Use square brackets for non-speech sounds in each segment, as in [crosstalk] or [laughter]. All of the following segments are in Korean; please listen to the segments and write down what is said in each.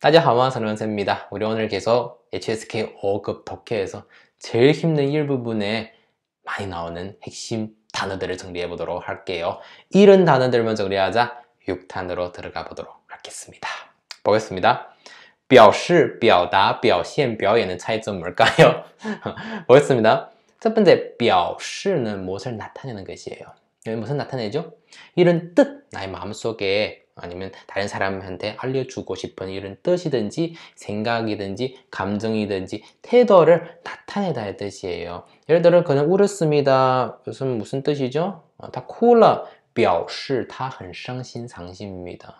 大家好我 서른쌤입니다. 우리 오늘 계속 HSK 5급 독해에서 제일 힘든 1부분에 많이 나오는 핵심 단어들을 정리해 보도록 할게요. 이런 단어들만 정리하자 6탄으로 들어가 보도록 하겠습니다. 보겠습니다. 表示,表达,表现, 表演은 차이점 뭘까요? [laughs] 보겠습니다. 첫 번째, 表示는 무엇을 나타내는 것이에요. 무엇을 나타내죠? 이런 뜻, 나의 마음속에 아니면 다른 사람한테 알려주고 싶은 이런 뜻이든지 생각이든지 감정이든지 태도를 나타내다의 뜻이에요. 예를 들어 그는 울었습니다. 무슨 무슨 뜻이죠? 어, 다 콜라 表示他很伤心伤心입니다.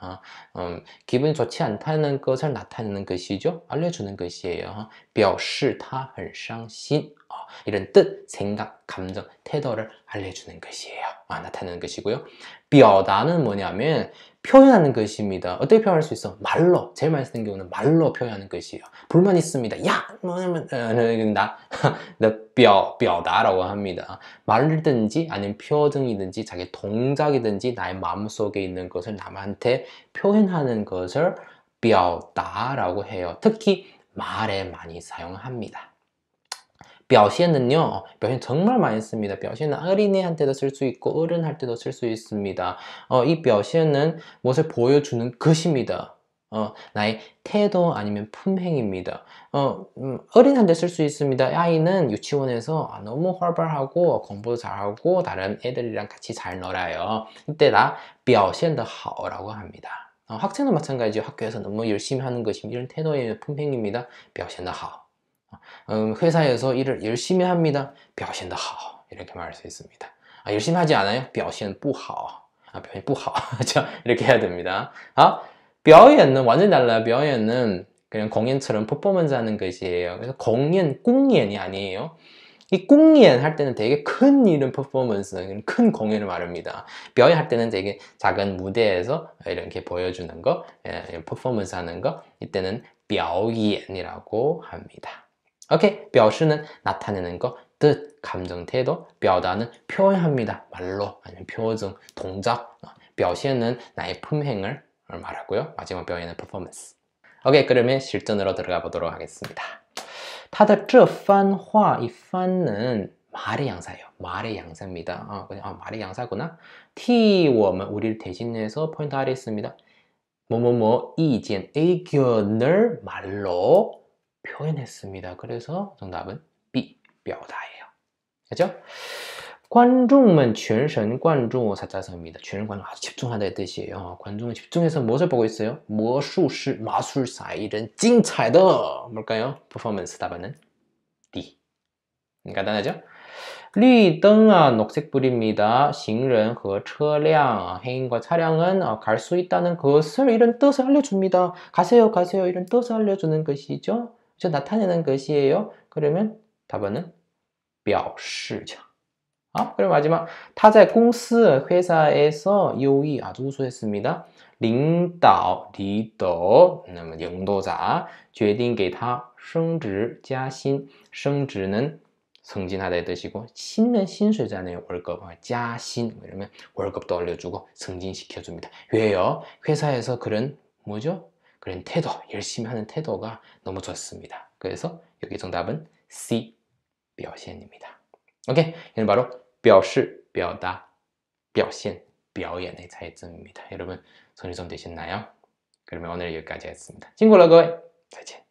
어, 음, 기분 좋지 않다는 것을 나타내는 것이죠. 알려주는 것이에요. 表示他很伤心 어, 이런 뜻, 생각, 감정, 태도를 알려주는 것이에요. 아, 나타내는 것이고요. 表达는 뭐냐면 표현하는 것입니다. 어떻게 표현할 수 있어? 말로. 제일 많이 쓰는 경우는 말로 표현하는 것이에요. 불만 있습니다. 야! 뭐냐면, 어, 나, 나, [laughs] 뼈, 뼈다라고 합니다. 말든지 아니면 표정이든지 자기 동작이든지 나의 마음속에 있는 것을 남한테 표현하는 것을 뼈다라고 해요. 특히 말에 많이 사용합니다. 表现은요表신 정말 많이 씁니다.表现은 어린애한테도쓸 수 있고 어른 할 때도 쓸 수 있습니다. 어, 이表现은 무엇을 보여주는 것입니다. 어, 나의 태도 아니면 품행입니다. 어, 음, 어린한테 쓸 수 있습니다. 아이는 유치원에서 아, 너무 활발하고 공부도 잘하고 다른 애들이랑 같이 잘 놀아요. 이때 나表现더 好라고 합니다. 어, 학생도 마찬가지예 학교에서 너무 열심히 하는 것이 이런 태도의 품행입니다. 表现더 好. 어, 음, 회사에서 일을 열심히 합니다. 表现的好 이렇게 말할 수 있습니다. 아, 열심히 하지 않아요? 表现不好. 아, 表现不好. [laughs] 이렇게 해야 됩니다. 아, 表演은 완전히 달라요. 表演은 그냥 공연처럼 퍼포먼스 하는 것이에요. 그래서 공연, 공연이 아니에요. 이 공연 할 때는 되게 큰 이런 퍼포먼스, 큰 공연을 말합니다.表演할 때는 되게 작은 무대에서 이렇게 보여주는 거, 예, 퍼포먼스 하는 거, 이때는 表演이라고 합니다. 오케이? 表示는 나타내는 것, 뜻, 감정, 태도, 表达는 표현합니다. 말로, 아니면 표정, 동작, 表现은 나의 품행을 말하고요. 마지막 表현은 performance. 오케이, 그러면 실전으로 들어가 보도록 하겠습니다. 他的这番话, 이판은 말의 양사예요. 말의 양사입니다. 아, 그냥 아, 말의 양사구나. 티我们 우리를 대신해서 포인트 하겠습니다 뭐 뭐 뭐 이견 의견을 말로 표현했습니다. 그래서 정답은 B, 表达예요. 그죠? 관중은 全神贯注 사자성입니다. 全神贯注 아주 집중한다의 뜻이에요. 관중은 집중해서 무엇을 보고 있어요? 무술수 마술사이든 찡彩的 뭘까요? 퍼포먼스 답안은 D. 간단하죠? 绿등아 녹색불입니다. 行人和车辆 그 행인과 차량은 어, 갈수 있다는 것을 이런 뜻을 알려줍니다. 가세요 가세요 이런 뜻을 알려주는 것이죠. 그래서 나타내는 것이에요. 그러면 답은 表示죠. 아, 어? 그리 마지막 타자 공스 회사에서 요이 아주 우수했습니다. 领导 리더 领导자 决定给他升职加薪 升职는 승진하다의 뜻이고 신은 신수자네요 월급 자신 그러면 월급도 올려주고 승진시켜줍니다 왜요? 회사에서 그런 뭐죠? 그런 태도, 열심히 하는 태도가 너무 좋습니다. 그래서 여기 정답은 C, 表现입니다. 오케이, 얘는 바로 表示,表达,表现, 表演의 차이점입니다. 여러분, 정리 좀 되셨나요? 그러면 오늘 여기까지 하겠습니다 친구라 各位,再见.